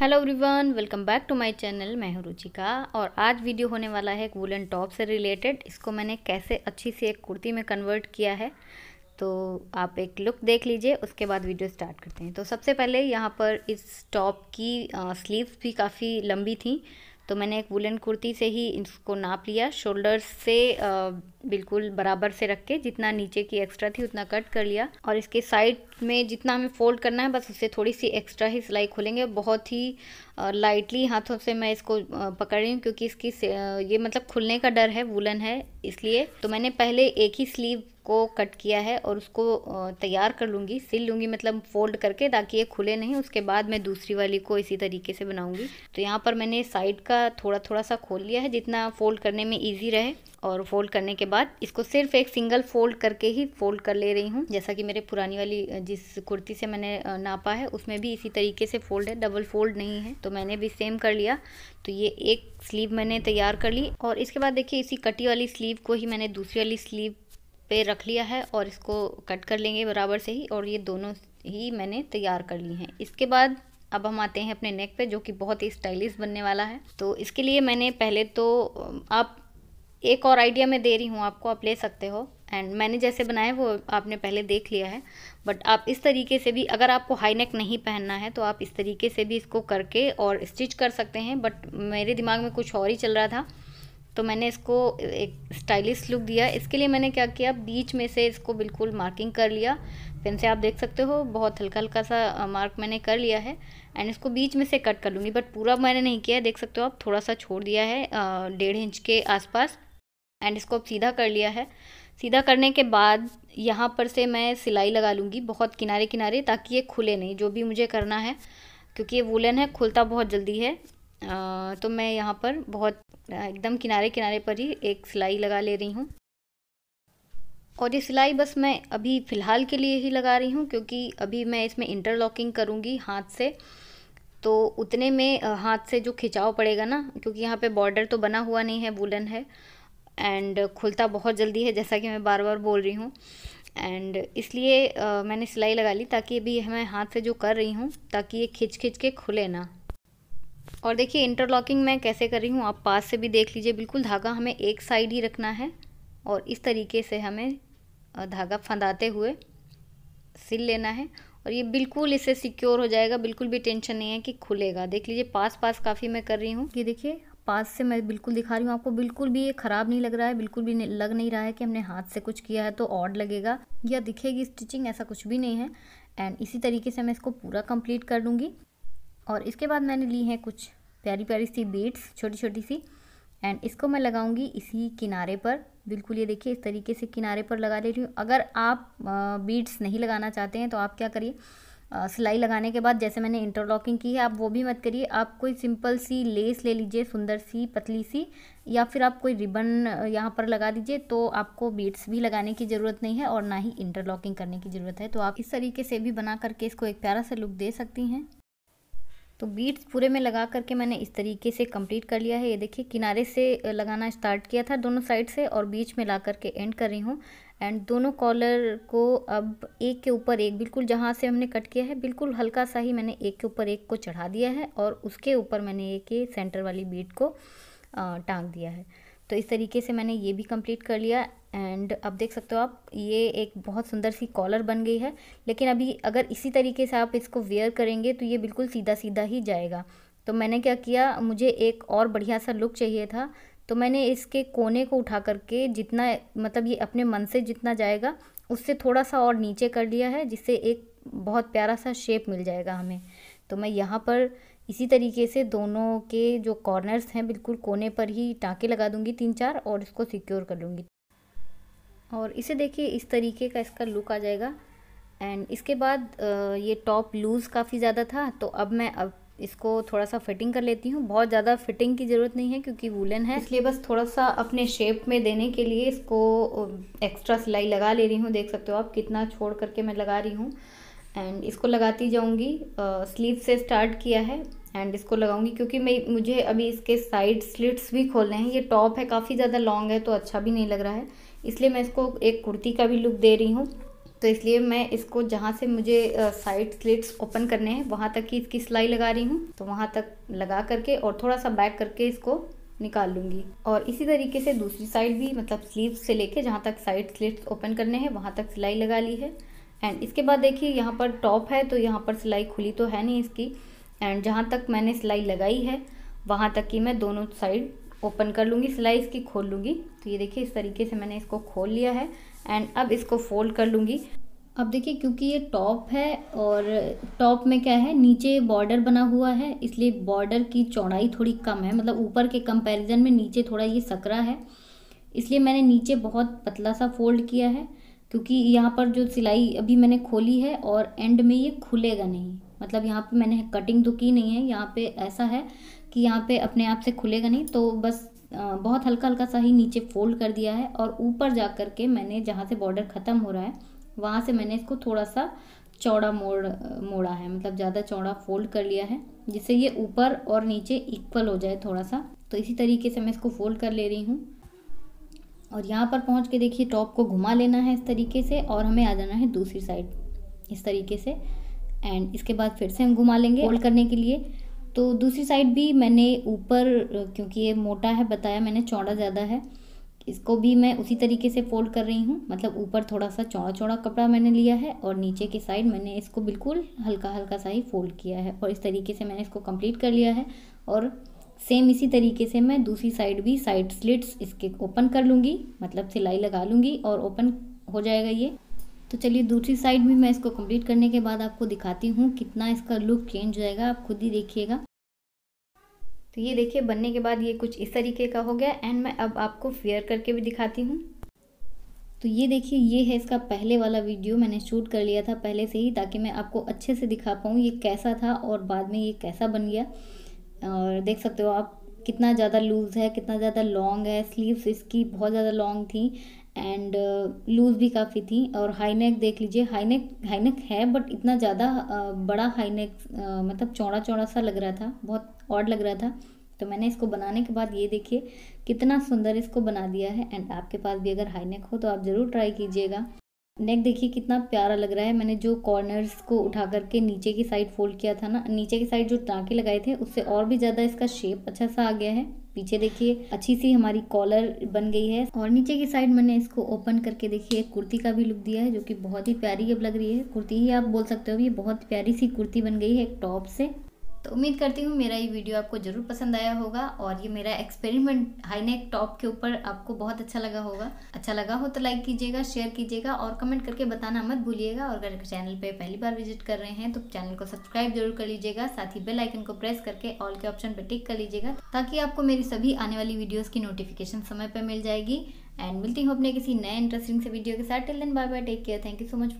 hello everyone welcome back to my channel मैं हूँ रुचिका और आज वीडियो होने वाला है एक वुलन टॉप से रिलेटेड इसको मैंने कैसे अच्छी सी एक कुर्ती में कन्वर्ट किया है तो आप एक लुक देख लीजिए उसके बाद वीडियो स्टार्ट करते हैं तो सबसे पहले यहाँ पर इस टॉप की स्लीव्स भी काफ़ी लंबी थी तो मैंने एक वुलन कुर्ती से ही इसको नाप लिया शोल्डर से आ, बिल्कुल बराबर से रख के जितना नीचे की एक्स्ट्रा थी उतना कट कर लिया और इसके साइड में जितना हमें फोल्ड करना है बस उससे थोड़ी सी एक्स्ट्रा ही सिलाई खोलेंगे बहुत ही लाइटली हाथों से मैं इसको पकड़ रही हूँ क्योंकि इसकी ये मतलब खुलने का डर है वुलन है इसलिए तो मैंने पहले एक ही स्लीव को कट किया है और उसको तैयार कर लूँगी सिल लूँगी मतलब फोल्ड करके ताकि ये खुले नहीं उसके बाद मैं दूसरी वाली को इसी तरीके से बनाऊँगी तो यहाँ पर मैंने साइड का थोड़ा थोड़ा सा खोल लिया है जितना फोल्ड करने में ईजी रहे और फोल्ड करने के बाद इसको सिर्फ एक सिंगल फोल्ड करके ही फोल्ड कर ले रही हूँ जैसा कि मेरे पुरानी वाली जिस कुर्ती से मैंने नापा है उसमें भी इसी तरीके से फोल्ड है डबल फोल्ड नहीं है तो मैंने भी सेम कर लिया तो ये एक स्लीव मैंने तैयार कर ली और इसके बाद देखिए इसी कटी वाली स्लीव को ही मैंने दूसरी वाली स्लीव पे रख लिया है और इसको कट कर लेंगे बराबर से ही और ये दोनों ही मैंने तैयार कर ली हैं इसके बाद अब हम आते हैं अपने नेक पे जो कि बहुत ही स्टाइलिश बनने वाला है तो इसके लिए मैंने पहले तो आप एक और आइडिया मैं दे रही हूँ आपको आप ले सकते हो एंड मैंने जैसे बनाए वो आपने पहले देख लिया है बट आप इस तरीके से भी अगर आपको हाई नेक नहीं पहनना है तो आप इस तरीके से भी इसको करके और स्टिच कर सकते हैं बट मेरे दिमाग में कुछ और ही चल रहा था तो मैंने इसको एक स्टाइलिश लुक दिया इसके लिए मैंने क्या किया बीच में से इसको बिल्कुल मार्किंग कर लिया पेन से आप देख सकते हो बहुत हल्का हल्का सा मार्क मैंने कर लिया है एंड इसको बीच में से कट कर लूँगी बट पूरा मैंने नहीं किया देख सकते हो आप थोड़ा सा छोड़ दिया है डेढ़ इंच के आसपास एंड इसको अब सीधा कर लिया है सीधा करने के बाद यहाँ पर से मैं सिलाई लगा लूँगी बहुत किनारे किनारे ताकि ये खुले नहीं जो भी मुझे करना है क्योंकि ये वुलन है खुलता बहुत जल्दी है आ, तो मैं यहाँ पर बहुत एकदम किनारे किनारे पर ही एक सिलाई लगा ले रही हूँ और ये सिलाई बस मैं अभी फ़िलहाल के लिए ही लगा रही हूँ क्योंकि अभी मैं इसमें इंटरलॉकिंग करूँगी हाथ से तो उतने में हाथ से जो खिंचाव पड़ेगा ना क्योंकि यहाँ पे बॉर्डर तो बना हुआ नहीं है वुलन है एंड खुलता बहुत जल्दी है जैसा कि मैं बार बार बोल रही हूँ एंड इसलिए आ, मैंने सिलाई लगा ली ताकि अभी मैं हाथ से जो कर रही हूँ ताकि ये खिंच खिंच के खुले ना और देखिए इंटरलॉकिंग मैं कैसे कर रही हूँ आप पास से भी देख लीजिए बिल्कुल धागा हमें एक साइड ही रखना है और इस तरीके से हमें धागा फंदाते हुए सिल लेना है और ये बिल्कुल इससे सिक्योर हो जाएगा बिल्कुल भी टेंशन नहीं है कि खुलेगा देख लीजिए पास पास काफ़ी मैं कर रही हूँ ये देखिए पास से मैं बिल्कुल दिखा रही हूँ आपको बिल्कुल भी ये ख़राब नहीं लग रहा है बिल्कुल भी लग नहीं रहा है कि हमने हाथ से कुछ किया है तो ऑड लगेगा या दिखेगी स्टिचिंग ऐसा कुछ भी नहीं है एंड इसी तरीके से मैं इसको पूरा कंप्लीट कर लूँगी और इसके बाद मैंने ली है कुछ प्यारी प्यारी सी बीट्स छोटी छोटी सी एंड इसको मैं लगाऊंगी इसी किनारे पर बिल्कुल ये देखिए इस तरीके से किनारे पर लगा ले रही हूँ अगर आप बीट्स नहीं लगाना चाहते हैं तो आप क्या करिए सिलाई लगाने के बाद जैसे मैंने इंटरलॉकिंग की है आप वो भी मत करिए आप कोई सिंपल सी लेस ले लीजिए सुंदर सी पतली सी या फिर आप कोई रिबन यहाँ पर लगा दीजिए तो आपको बीट्स भी लगाने की ज़रूरत नहीं है और ना ही इंटरलॉकिंग करने की ज़रूरत है तो आप इस तरीके से भी बना करके इसको एक प्यारा सा लुक दे सकती हैं तो बीट्स पूरे में लगा करके मैंने इस तरीके से कंप्लीट कर लिया है ये देखिए किनारे से लगाना स्टार्ट किया था दोनों साइड से और बीच में ला करके एंड कर रही हूँ एंड दोनों कॉलर को अब एक के ऊपर एक बिल्कुल जहाँ से हमने कट किया है बिल्कुल हल्का सा ही मैंने एक के ऊपर एक को चढ़ा दिया है और उसके ऊपर मैंने एक ये सेंटर वाली बीट को टांग दिया है तो इस तरीके से मैंने ये भी कंप्लीट कर लिया एंड अब देख सकते हो आप ये एक बहुत सुंदर सी कॉलर बन गई है लेकिन अभी अगर इसी तरीके से आप इसको वेयर करेंगे तो ये बिल्कुल सीधा सीधा ही जाएगा तो मैंने क्या किया मुझे एक और बढ़िया सा लुक चाहिए था तो मैंने इसके कोने को उठा करके जितना मतलब ये अपने मन से जितना जाएगा उससे थोड़ा सा और नीचे कर लिया है जिससे एक बहुत प्यारा सा शेप मिल जाएगा हमें तो मैं यहाँ पर इसी तरीके से दोनों के जो कॉर्नर्स हैं बिल्कुल कोने पर ही टाँके लगा दूँगी तीन चार और इसको सिक्योर कर लूँगी और इसे देखिए इस तरीके का इसका लुक आ जाएगा एंड इसके बाद ये टॉप लूज़ काफ़ी ज़्यादा था तो अब मैं अब इसको थोड़ा सा फिटिंग कर लेती हूँ बहुत ज़्यादा फिटिंग की ज़रूरत नहीं है क्योंकि वूलन है इसलिए बस थोड़ा सा अपने शेप में देने के लिए इसको एक्स्ट्रा सिलाई लगा ले रही हूँ देख सकते हो आप कितना छोड़ करके मैं लगा रही हूँ एंड इसको लगाती जाऊँगी स्लीव से स्टार्ट किया है एंड इसको लगाऊंगी क्योंकि मैं मुझे अभी इसके साइड स्लिट्स भी खोलने हैं ये टॉप है काफ़ी ज़्यादा लॉन्ग है तो अच्छा भी नहीं लग रहा है इसलिए मैं इसको एक कुर्ती का भी लुक दे रही हूँ तो इसलिए मैं इसको जहाँ से मुझे साइड स्लिट्स ओपन करने हैं वहाँ तक की इसकी सिलाई लगा रही हूँ तो वहाँ तक लगा करके और थोड़ा सा बैक करके इसको निकाल लूँगी और इसी तरीके से दूसरी साइड भी मतलब स्लीव से लेके जहाँ तक साइड स्लिट्स ओपन करने हैं वहाँ तक सिलाई लगा ली है एंड इसके बाद देखिए यहाँ पर टॉप है तो यहाँ पर सिलाई खुली तो है नहीं इसकी एंड जहाँ तक मैंने सिलाई लगाई है वहाँ तक की मैं दोनों साइड ओपन कर लूँगी सिलाई इसकी खोल लूँगी तो ये देखिए इस तरीके से मैंने इसको खोल लिया है एंड अब इसको फोल्ड कर लूँगी अब देखिए क्योंकि ये टॉप है और टॉप में क्या है नीचे बॉर्डर बना हुआ है इसलिए बॉर्डर की चौड़ाई थोड़ी कम है मतलब ऊपर के कंपैरिजन में नीचे थोड़ा ये सकरा है इसलिए मैंने नीचे बहुत पतला सा फोल्ड किया है क्योंकि यहाँ पर जो सिलाई अभी मैंने खोली है और एंड में ये खुलेगा नहीं मतलब यहाँ पर मैंने कटिंग तो की नहीं है यहाँ पर ऐसा है कि यहाँ पे अपने आप से खुलेगा नहीं तो बस बहुत हल्का हल्का सा ही नीचे फोल्ड कर दिया है और ऊपर जा कर के मैंने जहाँ से बॉर्डर ख़त्म हो रहा है वहाँ से मैंने इसको थोड़ा सा चौड़ा मोड़ मोड़ा है मतलब ज़्यादा चौड़ा फोल्ड कर लिया है जिससे ये ऊपर और नीचे इक्वल हो जाए थोड़ा सा तो इसी तरीके से मैं इसको फोल्ड कर ले रही हूँ और यहाँ पर पहुँच के देखिए टॉप को घुमा लेना है इस तरीके से और हमें आ जाना है दूसरी साइड इस तरीके से एंड इसके बाद फिर से हम घुमा लेंगे फोल्ड करने के लिए तो दूसरी साइड भी मैंने ऊपर क्योंकि ये मोटा है बताया मैंने चौड़ा ज़्यादा है इसको भी मैं उसी तरीके से फोल्ड कर रही हूँ मतलब ऊपर थोड़ा सा चौड़ा चौड़ा कपड़ा मैंने लिया है और नीचे की साइड मैंने इसको बिल्कुल हल्का हल्का सा ही फोल्ड किया है और इस तरीके से मैंने इसको कंप्लीट कर लिया है और सेम इसी तरीके से मैं दूसरी साइड भी साइड स्लिट्स इसके ओपन कर लूँगी मतलब सिलाई लगा लूँगी और ओपन हो जाएगा ये तो चलिए दूसरी साइड भी मैं इसको कम्प्लीट करने के बाद आपको दिखाती हूँ कितना इसका लुक चेंज हो जाएगा आप खुद ही देखिएगा तो ये देखिए बनने के बाद ये कुछ इस तरीके का हो गया एंड मैं अब आपको फेयर करके भी दिखाती हूँ तो ये देखिए ये है इसका पहले वाला वीडियो मैंने शूट कर लिया था पहले से ही ताकि मैं आपको अच्छे से दिखा पाऊँ ये कैसा था और बाद में ये कैसा बन गया और देख सकते हो आप कितना ज़्यादा लूज़ है कितना ज़्यादा लॉन्ग है स्लीव्स इसकी बहुत ज़्यादा लॉन्ग थी एंड लूज़ uh, भी काफ़ी थी और हाई नेक देख लीजिए हाई नेक हाई नेक है बट इतना ज़्यादा uh, बड़ा हाई नेक uh, मतलब चौड़ा चौड़ा सा लग रहा था बहुत ऑड लग रहा था तो मैंने इसको बनाने के बाद ये देखिए कितना सुंदर इसको बना दिया है एंड आपके पास भी अगर हाई नेक हो तो आप ज़रूर ट्राई कीजिएगा नेक देखिए कितना प्यारा लग रहा है मैंने जो कॉर्नर्स को उठा करके नीचे की साइड फोल्ड किया था ना नीचे की साइड जो टाँके लगाए थे उससे और भी ज़्यादा इसका शेप अच्छा सा आ गया है पीछे देखिए अच्छी सी हमारी कॉलर बन गई है और नीचे की साइड मैंने इसको ओपन करके देखिए कुर्ती का भी लुक दिया है जो कि बहुत ही प्यारी अब लग रही है कुर्ती ही आप बोल सकते हो ये बहुत प्यारी सी कुर्ती बन गई है एक टॉप से तो उम्मीद करती हूँ मेरा ये वीडियो आपको ज़रूर पसंद आया होगा और ये मेरा एक्सपेरिमेंट हाईनेक टॉप के ऊपर आपको बहुत अच्छा लगा होगा अच्छा लगा हो तो लाइक कीजिएगा शेयर कीजिएगा और कमेंट करके बताना मत भूलिएगा और अगर चैनल पे पहली बार विजिट कर रहे हैं तो चैनल को सब्सक्राइब जरूर कर लीजिएगा साथ ही बेल आइकन को प्रेस करके ऑल के ऑप्शन पर टिक कर लीजिएगा ताकि आपको मेरी सभी आने वाली वीडियोज़ की नोटिफिकेशन समय पर मिल जाएगी एंड मिलती हूँ अपने किसी नए इंटरेस्टिंग से वीडियो के साथ till then bye bye take care thank you so much